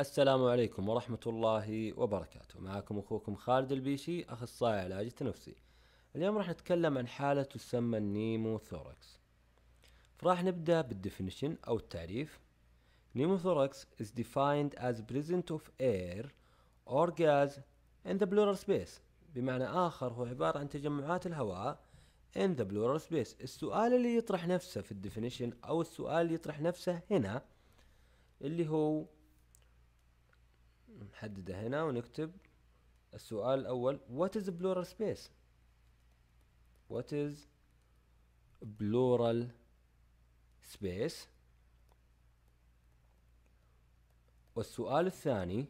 السلام عليكم ورحمة الله وبركاته معكم أخوكم خالد البيشي أخصائي علاج تنفسي اليوم راح نتكلم عن حالة تسمى النيموثوركس فراح نبدأ بالدفنشن أو التعريف Pneumothorax is defined as presence of air or gas in the pleural space بمعنى آخر هو عبارة عن تجمعات الهواء in the pleural space السؤال اللي يطرح نفسه في الدفنشن أو السؤال اللي يطرح نفسه هنا اللي هو نحدده هنا ونكتب السؤال الأول What is plural space? What is plural space? والسؤال الثاني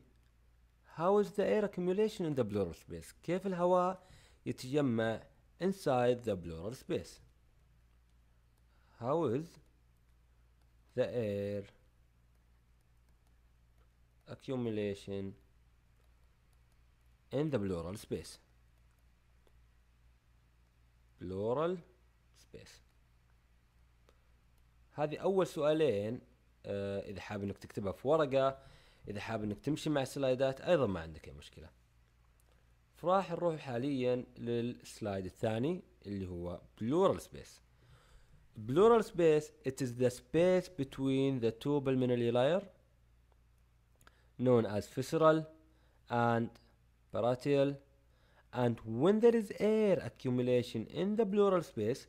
How is the air accumulation in the plural space? كيف الهواء يتجمع inside the plural space? How is the air accumulation in the plural space plural space هذه اول سؤالين آه اذا حاب انك تكتبها في ورقه اذا حاب انك تمشي مع سلايدات ايضا ما عندك اي مشكله فراح نروح حاليا للسلايد الثاني اللي هو plural space plural space it is the space between the two pulmonary layer known as visceral and parietal and when there is air accumulation in the pleural space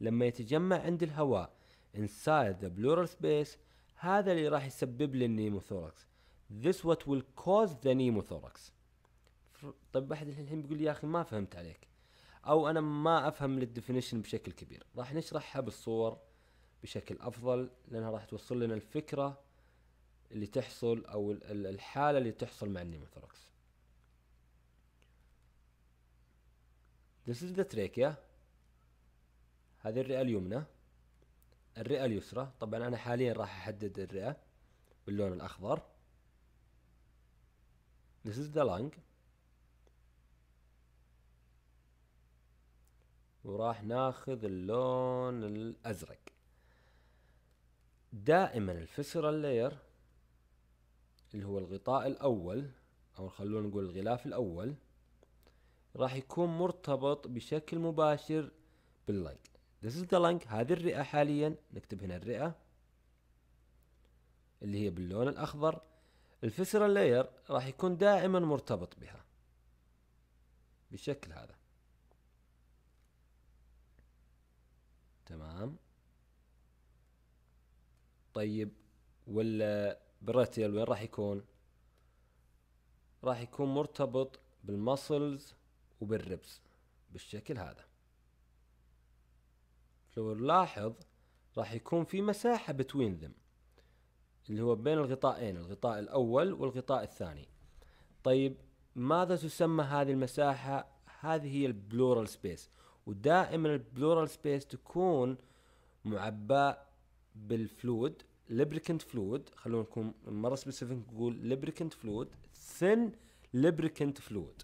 لما يتجمع عند الهواء inside the pleural space هذا اللي راح يسبب لي النيموثوركس this what will cause the pneumothorax طيب واحد الحين بيقول لي يا اخي ما فهمت عليك او انا ما افهم للديفينيشن بشكل كبير راح نشرحها بالصور بشكل افضل لانها راح توصل لنا الفكره اللي تحصل او الحاله اللي تحصل مع النيموثوركس This is the trachea هذه الرئة اليمنى الرئة اليسرى طبعا أنا حاليا راح أحدد الرئة باللون الأخضر This is the lung وراح ناخذ اللون الأزرق دائما الفسرال لاير اللي هو الغطاء الأول أو خلونا نقول الغلاف الأول راح يكون مرتبط بشكل مباشر باللنج This is the lung هذه الرئة حاليا نكتب هنا الرئة اللي هي باللون الأخضر الفسرال لاير راح يكون دائما مرتبط بها بالشكل هذا تمام طيب ولا بالرتيل وين راح يكون راح يكون مرتبط بالمسلز وبالربس بالشكل هذا لو نلاحظ راح يكون في مساحة بتوين ذم اللي هو بين الغطائين الغطاء الأول والغطاء الثاني طيب ماذا تسمى هذه المساحة هذه هي البلورال سبيس ودائما البلورال سبيس تكون معباء بالفلود لبريكنت فلويد خلونا نكون مره سبيسيفيك نقول لبريكنت فلويد ثن لبريكنت فلويد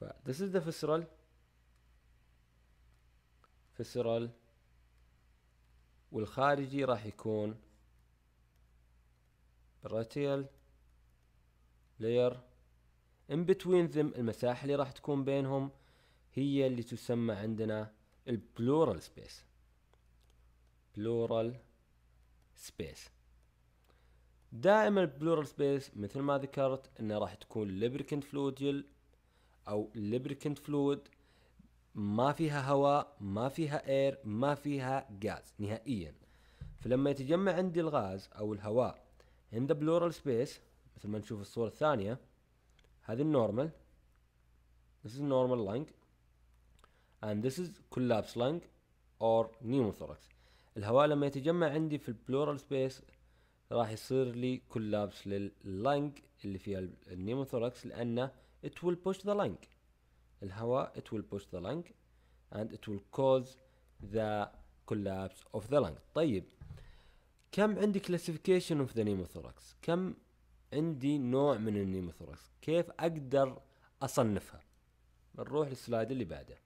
ف this is the visceral visceral والخارجي راح يكون brachial layer in between them المساحة اللي راح تكون بينهم هي اللي تسمى عندنا البلورال plural space سبيس دائما البلورال سبيس مثل ما ذكرت انه راح تكون لبريكنت فلويد او لبريكنت فلويد ما فيها هواء ما فيها اير ما فيها غاز نهائيا فلما يتجمع عندي الغاز او الهواء عند بلورال سبيس مثل ما نشوف الصورة الثانية هذه النورمال this is normal lung and this is collapsed lung or pneumothorax الهواء لما يتجمع عندي في البلورال سبيس راح يصير لي كولابس لللنج اللي فيها النيموثوركس لانه it will push the lung الهواء it will push the lung and it will cause the collapse of the lung طيب كم عندي classification of the pneumothorax كم عندي نوع من النيموثوركس كيف اقدر اصنفها نروح للسلايد اللي بعده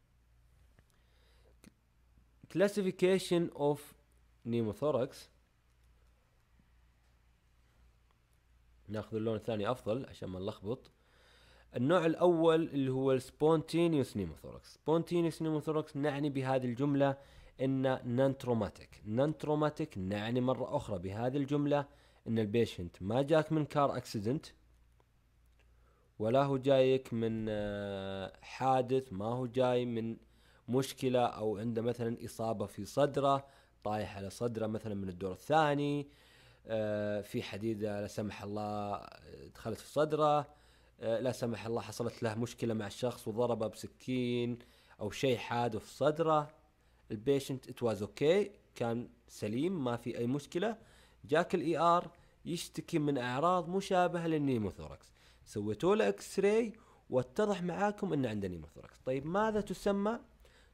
classification of نيموثوركس ناخذ اللون الثاني افضل عشان ما نلخبط النوع الاول اللي هو السبونتينيوس نيموثوركس سبونتينيوس نيموثوركس نعني بهذه الجمله ان نانتروماتيك نانتروماتيك نعني مره اخرى بهذه الجمله ان البيشنت ما جاك من كار اكسيدنت ولا هو جايك من آه، حادث ما هو جاي من مشكله او عنده مثلا اصابه في صدره طايح على صدره مثلا من الدور الثاني آه، في حديده لا سمح الله آه، دخلت في صدره آه، لا سمح الله حصلت له مشكله مع الشخص وضربه بسكين او شيء حاد في صدره البيشنت ات واز اوكي كان سليم ما في اي مشكله جاك الاي ار e يشتكي من اعراض مشابهه للنيموثوركس سويتوا له اكس راي واتضح معاكم أنه عنده نيموثوركس طيب ماذا تسمى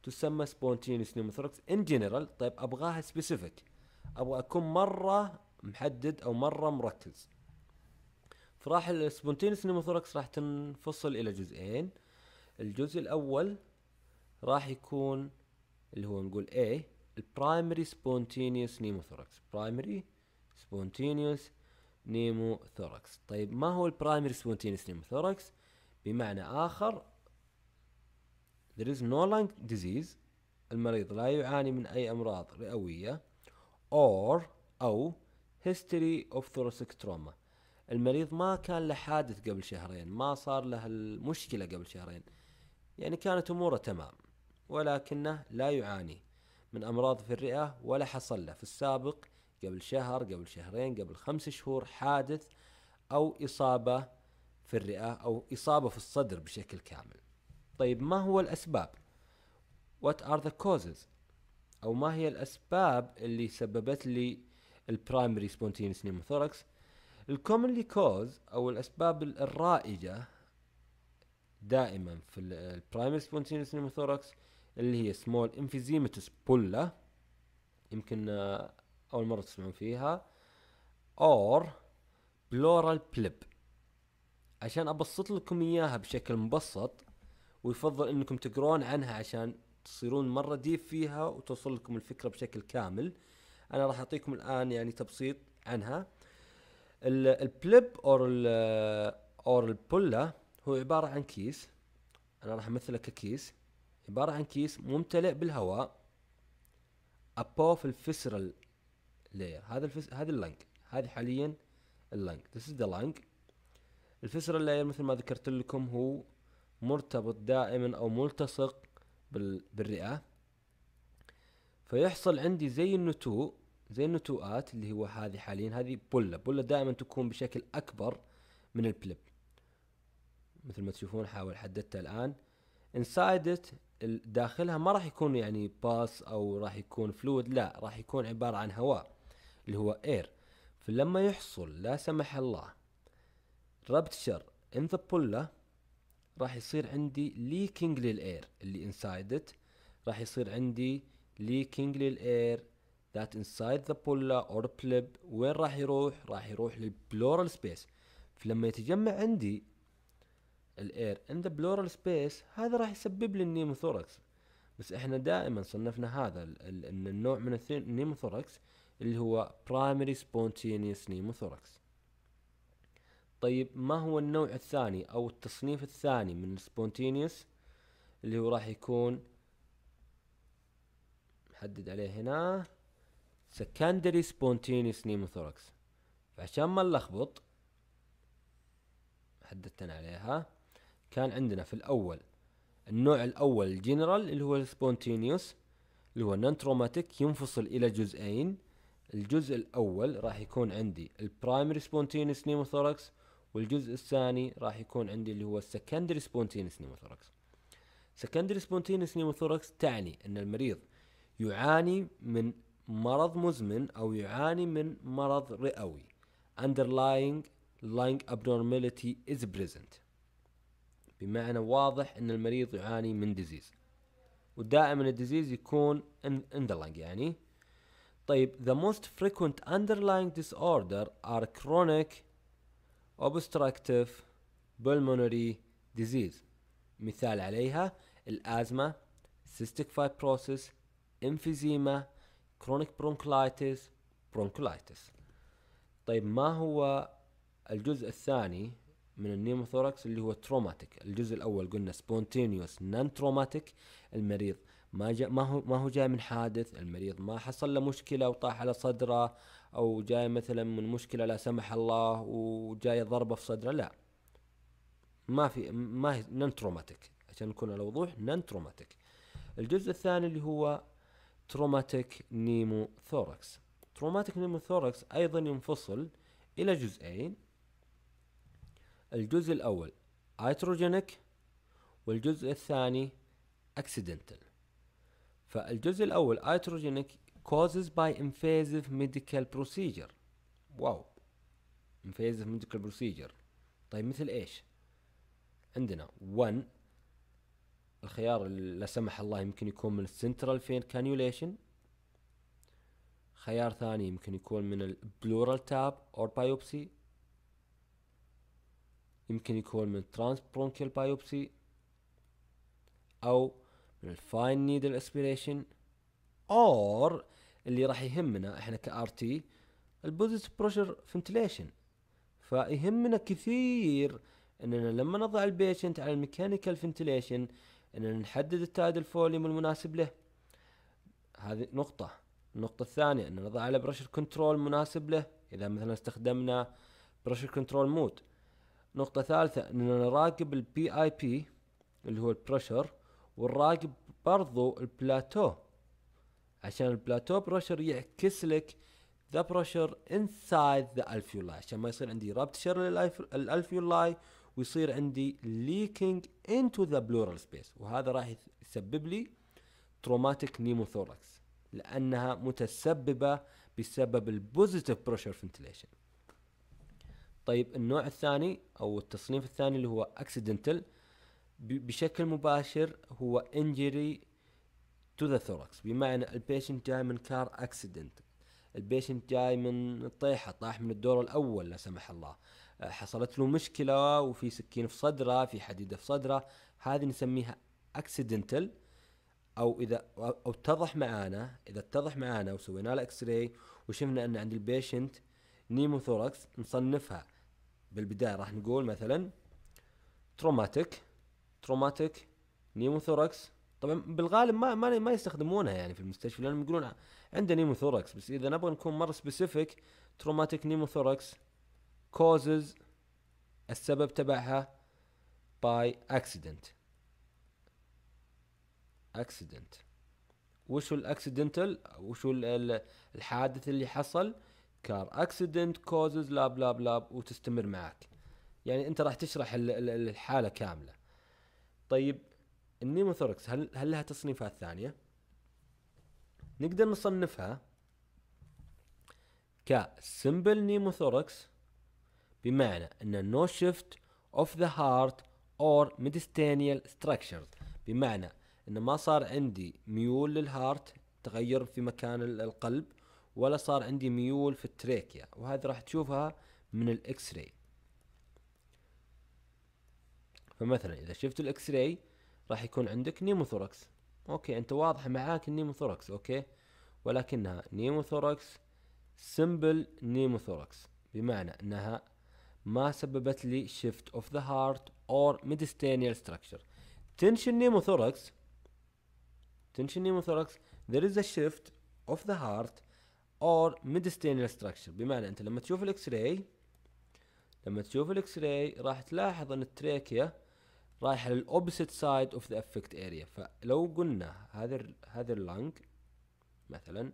تسمى سبونتينيوس نيموثوركس ان جنرال طيب ابغاها سبيسيفيك ابغى اكون مره محدد او مره مركز فراح السبونتينيوس نيموثوركس راح تنفصل الى جزئين الجزء الاول راح يكون اللي هو نقول A البرايمري سبونتينيوس نيموثوركس برايمري سبونتينيوس نيموثوركس طيب ما هو البرايمري سبونتينيوس نيموثوركس بمعنى آخر there is no lung disease المريض لا يعاني من أي أمراض رئوية or أو history of thoracic trauma المريض ما كان له حادث قبل شهرين ما صار له المشكلة قبل شهرين يعني كانت أموره تمام ولكنه لا يعاني من أمراض في الرئة ولا حصل له في السابق قبل شهر قبل شهرين قبل خمس شهور حادث أو إصابة في الرئة أو إصابة في الصدر بشكل كامل طيب ما هو الأسباب what are the causes أو ما هي الأسباب اللي سببت لي البرايمري سبونتينس نيموثوركس الكومنلي كوز أو الأسباب الرائجة دائما في البرايمري سبونتينس نيموثوركس اللي هي سمول انفيزيمتس بولا يمكن آه، أول مرة تسمعون فيها or pleural blip عشان ابسط لكم اياها بشكل مبسط ويفضل انكم تقرون عنها عشان تصيرون مرة ديب فيها وتوصل لكم الفكرة بشكل كامل انا راح اعطيكم الان يعني تبسيط عنها البليب اور اور البلة هو عبارة عن كيس انا راح امثله ككيس عبارة عن كيس ممتلئ بالهواء above الفسرال لاير هذا الفس... هذا اللنج هذه حاليا اللنج this is the lung الفسرال لاير مثل ما ذكرت لكم هو مرتبط دائما أو ملتصق بالرئة فيحصل عندي زي النتوء زي النتوءات اللي هو هذه حاليا هذه بلة بلة دائما تكون بشكل أكبر من البلب مثل ما تشوفون حاول حددتها الآن انسايد داخلها ما راح يكون يعني باس أو راح يكون فلويد لا راح يكون عبارة عن هواء اللي هو اير فلما يحصل لا سمح الله ربتشر ان ذا بلة راح يصير عندي ليكينج للاير اللي انسايد ات راح يصير عندي ليكينج للاير ذات انسايد ذا بولا اور بليب وين راح يروح؟ راح يروح للبلورال سبيس فلما يتجمع عندي الاير ان ذا بلورال سبيس هذا راح يسبب لي النيموثوركس بس احنا دائما صنفنا هذا النوع من النيموثوركس اللي هو برايمري سبونتينيوس نيموثوركس طيب ما هو النوع الثاني او التصنيف الثاني من سبونتينيوس اللي هو راح يكون نحدد عليه هنا سكندري سبونتينيوس نيموثوركس فعشان ما نلخبط حددتنا عليها كان عندنا في الاول النوع الاول الجنرال اللي هو spontaneous اللي هو نانتروماتيك ينفصل الى جزئين الجزء الاول راح يكون عندي البرايمري سبونتينيوس نيموثوركس والجزء الثاني راح يكون عندي اللي هو السكندري سبونتينس نيموثوركس سكندري سبونتينس نيموثوركس تعني ان المريض يعاني من مرض مزمن او يعاني من مرض رئوي underlying lung abnormality is present بمعنى واضح ان المريض يعاني من ديزيز ودائما الديزيز يكون lung يعني طيب the most frequent underlying disorder are chronic obstructive pulmonary disease مثال عليها الأزمة cystic fibrosis emphysema chronic bronchitis bronchitis طيب ما هو الجزء الثاني من النيموثوركس اللي هو traumatic الجزء الأول قلنا spontaneous non traumatic المريض ما جاء ما هو ما هو جاي من حادث المريض ما حصل له مشكله وطاح على صدره او جاي مثلا من مشكله لا سمح الله وجاي ضربه في صدره لا ما في ما هي تروماتيك عشان نكون على وضوح تروماتيك الجزء الثاني اللي هو تروماتيك نيمو ثوركس تروماتيك نيمو ثوركس ايضا ينفصل الى جزئين الجزء الاول ايتروجينيك والجزء الثاني اكسيدنتال فالجزء الاول ايتروجينيك كوزز by invasive medical procedure واو invasive medical procedure طيب مثل ايش عندنا 1 الخيار لا سمح الله يمكن يكون من السنترال فين كانيوليشن خيار ثاني يمكن يكون من البلورال تاب اور بايوبسي يمكن يكون من ترانس برونكيال بايوبسي او الفاين نيدل اسبيريشن اور اللي راح يهمنا احنا كار تي البوزيتيف بريشر فنتليشن فيهمنا كثير اننا لما نضع البيشنت على الميكانيكال فنتليشن اننا نحدد التايد الفوليوم المناسب له هذه نقطة النقطة الثانية ان نضع على بريشر كنترول مناسب له اذا مثلا استخدمنا بريشر كنترول مود نقطة ثالثة اننا نراقب البي اي بي اللي هو البريشر والراقب برضو البلاتو عشان البلاتو بروشر يعكس لك ذا بروشر انسايد ذا الفيولاي عشان ما يصير عندي رابتشر للالفيولاي ويصير عندي ليكينج انتو ذا بلورال سبيس وهذا راح يسبب لي تروماتيك نيموثوركس لانها متسببه بسبب البوزيتيف بروشر فنتليشن طيب النوع الثاني او التصنيف الثاني اللي هو اكسيدنتال بشكل مباشر هو انجري تو ذا ثوركس بمعنى البيشنت جاي من كار اكسيدنت البيشنت جاي من طيحه طاح من الدور الاول لا سمح الله آه، حصلت له مشكله وفي سكين في صدره في حديده في صدره هذه نسميها اكسيدنتال او اذا او اتضح معانا اذا اتضح معانا وسوينا له اكس راي وشفنا ان عند البيشنت نيموثوركس نصنفها بالبدايه راح نقول مثلا تروماتيك تروماتيك نيموثوركس طبعا بالغالب ما ما, ما يستخدمونها يعني في المستشفى لانهم يقولون عنده نيموثوركس بس اذا نبغى نكون مره سبيسيفيك تروماتيك نيموثوركس كوزز السبب تبعها باي اكسيدنت اكسيدنت وشو الاكسيدنتال وشو الحادث اللي حصل كار اكسيدنت كوزز لاب لاب لاب وتستمر معك يعني انت راح تشرح الحاله كامله طيب النيموثوركس هل هل لها تصنيفات ثانيه؟ نقدر نصنفها كسمبل نيموثوركس بمعنى ان نو شيفت اوف ذا هارت اور ميدستينيال ستراكشرز بمعنى ان ما صار عندي ميول للهارت تغير في مكان القلب ولا صار عندي ميول في التريكيا وهذا راح تشوفها من الاكس راي فمثلا اذا شفت الاكس راي راح يكون عندك نيموثوركس اوكي انت واضحه معاك النيموثوركس اوكي ولكنها نيموثوركس سمبل نيموثوركس بمعنى انها ما سببت لي شيفت اوف ذا هارت اور ميدستينيال ستراكشر تنشن نيموثوركس تنشن نيموثوركس there is a shift of the heart or mediastinal structure بمعنى انت لما تشوف الاكس راي لما تشوف الاكس راي راح تلاحظ ان التراكيا رايحه للاوبسيت سايد اوف ذا افكت اريا فلو قلنا هذا هذا اللنج مثلا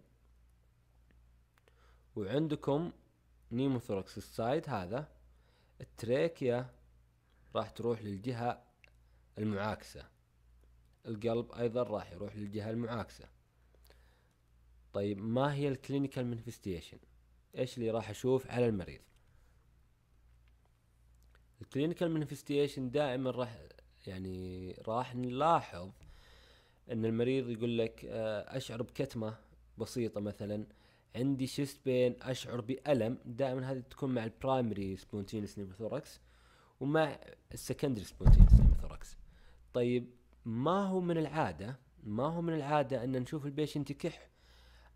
وعندكم نيموثوركس السايد هذا التريكيا راح تروح للجهة المعاكسة القلب أيضا راح يروح للجهة المعاكسة طيب ما هي الكلينيكال مانفستيشن ايش اللي راح اشوف على المريض الكلينيكال مانيفستيشن دائما راح يعني راح نلاحظ ان المريض يقول لك آه، اشعر بكتمه بسيطه مثلا عندي شست بين اشعر بالم دائما هذه تكون مع البرايمري سبونتينس نيموثوركس ومع السكندري سبونتينس نيموثوركس طيب ما هو من العاده ما هو من العاده ان نشوف البيشنت يكح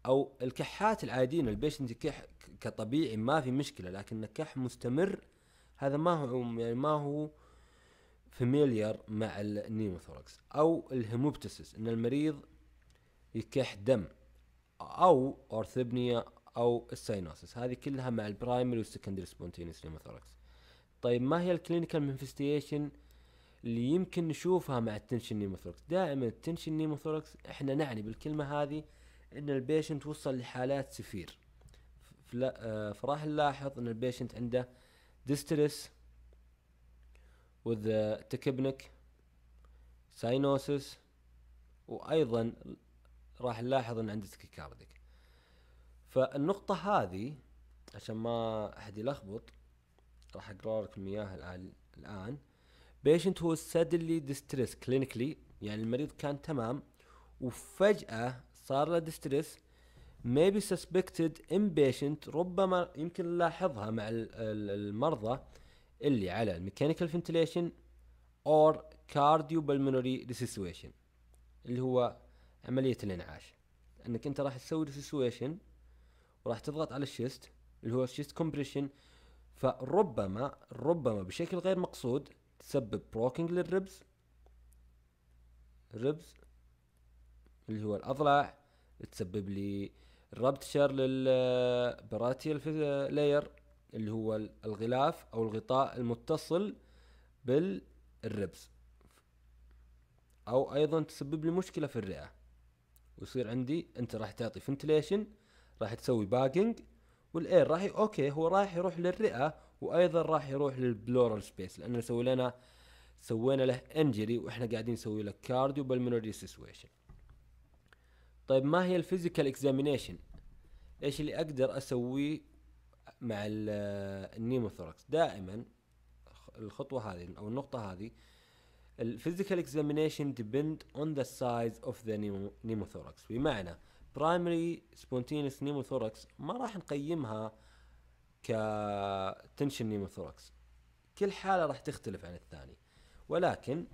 او الكحات العاديين البيشنت يكح كطبيعي ما في مشكله لكن كح مستمر هذا ما هو يعني ما هو فاميليار مع النيموثوركس او الهيموبتسس ان المريض يكح دم او اورثبنيا او الساينوسس هذه كلها مع البرايمري والسكندري سبونتينيس نيموثوركس طيب ما هي الكلينيكال مانفستيشن اللي يمكن نشوفها مع التنشن نيموثوركس دائما التنشن نيموثوركس احنا نعني بالكلمه هذه ان البيشنت وصل لحالات سفير آه، فراح نلاحظ ان البيشنت عنده ديسترس وذ تكبنك ساينوسس وايضا راح نلاحظ ان عندك كيكاردك فالنقطة هذه عشان ما احد يلخبط راح اقرا لكم اياها الان بيشنت هو سادلي ديستريس كلينيكلي يعني المريض كان تمام وفجأة صار له ديستريس may be suspected inpatient ربما يمكن نلاحظها مع المرضى اللي على الميكانيكال فنتليشن اور كارديو بالمونري ريسيسويشن اللي هو عملية الانعاش انك انت راح تسوي ريسيسويشن وراح تضغط على الشيست اللي هو الشيست كومبريشن فربما ربما بشكل غير مقصود تسبب بروكينج للربز الربز اللي هو الاضلاع تسبب لي الربط شر للبراتيال لاير اللي هو الغلاف او الغطاء المتصل بالربز او ايضا تسبب لي مشكله في الرئه ويصير عندي انت راح تعطي فنتليشن راح تسوي باكينج والاير راح اوكي هو راح يروح للرئه وايضا راح يروح للبلورال سبيس لانه سوي لنا سوينا له انجري واحنا قاعدين نسوي له كارديو بالمنوري سيسويشن طيب ما هي الفيزيكال اكزامينيشن ايش اللي اقدر اسويه مع النيموثوركس دائما الخطوه هذه او النقطه هذه الفيزيكال اكزامينيشن depend on the size of the نيموثوركس بمعنى primary spontaneous نيموثوركس ما راح نقيمها كتنشن نيموثوركس كل حالة راح تختلف عن الثاني ولكن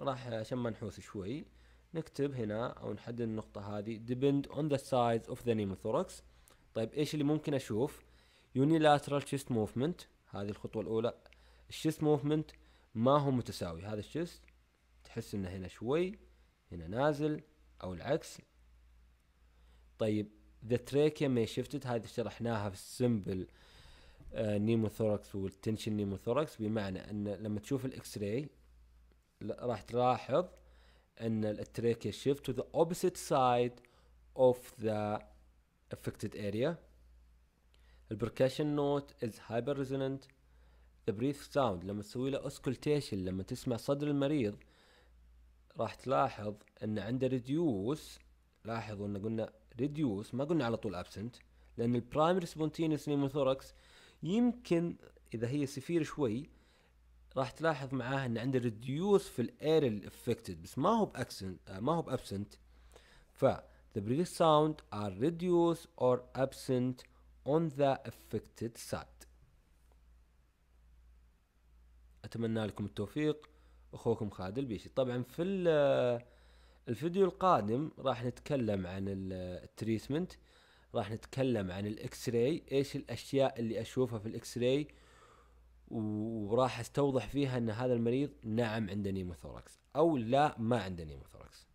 راح عشان ما نحوس شوي نكتب هنا او نحدد النقطه هذه depend on the size of the pneumothorax طيب ايش اللي ممكن اشوف unilateral chest movement هذه الخطوه الاولى الشيست موفمنت ما هو متساوي هذا الشيست تحس انه هنا شوي هنا نازل او العكس طيب the trachea may shifted هذه شرحناها في السمبل آه نيموثوركس والتنشن نيموثوركس بمعنى ان لما تشوف الاكس راي راح تلاحظ ان التريكيا شيفت to the opposite side of the affected area البركشن نوت از هايبر ريزوننت ذا بريث ساوند لما تسوي له اوسكولتيشن لما تسمع صدر المريض راح تلاحظ ان عنده ريديوس لاحظوا ان قلنا ريديوس ما قلنا على طول ابسنت لان البرايمري سبونتينيوس نيموثوركس يمكن اذا هي سفير شوي راح تلاحظ معاه ان عنده ريديوس في الاير الافكتد بس ما هو باكسنت ما هو بابسنت ف the breathe sound are reduced or absent on the affected side اتمنى لكم التوفيق اخوكم خالد البيشي طبعا في آه، الفيديو القادم راح نتكلم عن آه، التريتمنت راح نتكلم عن الاكس راي ايش الاشياء اللي اشوفها في الاكس راي وراح استوضح فيها ان هذا المريض نعم عنده نيموثوركس او لا ما عنده نيموثوركس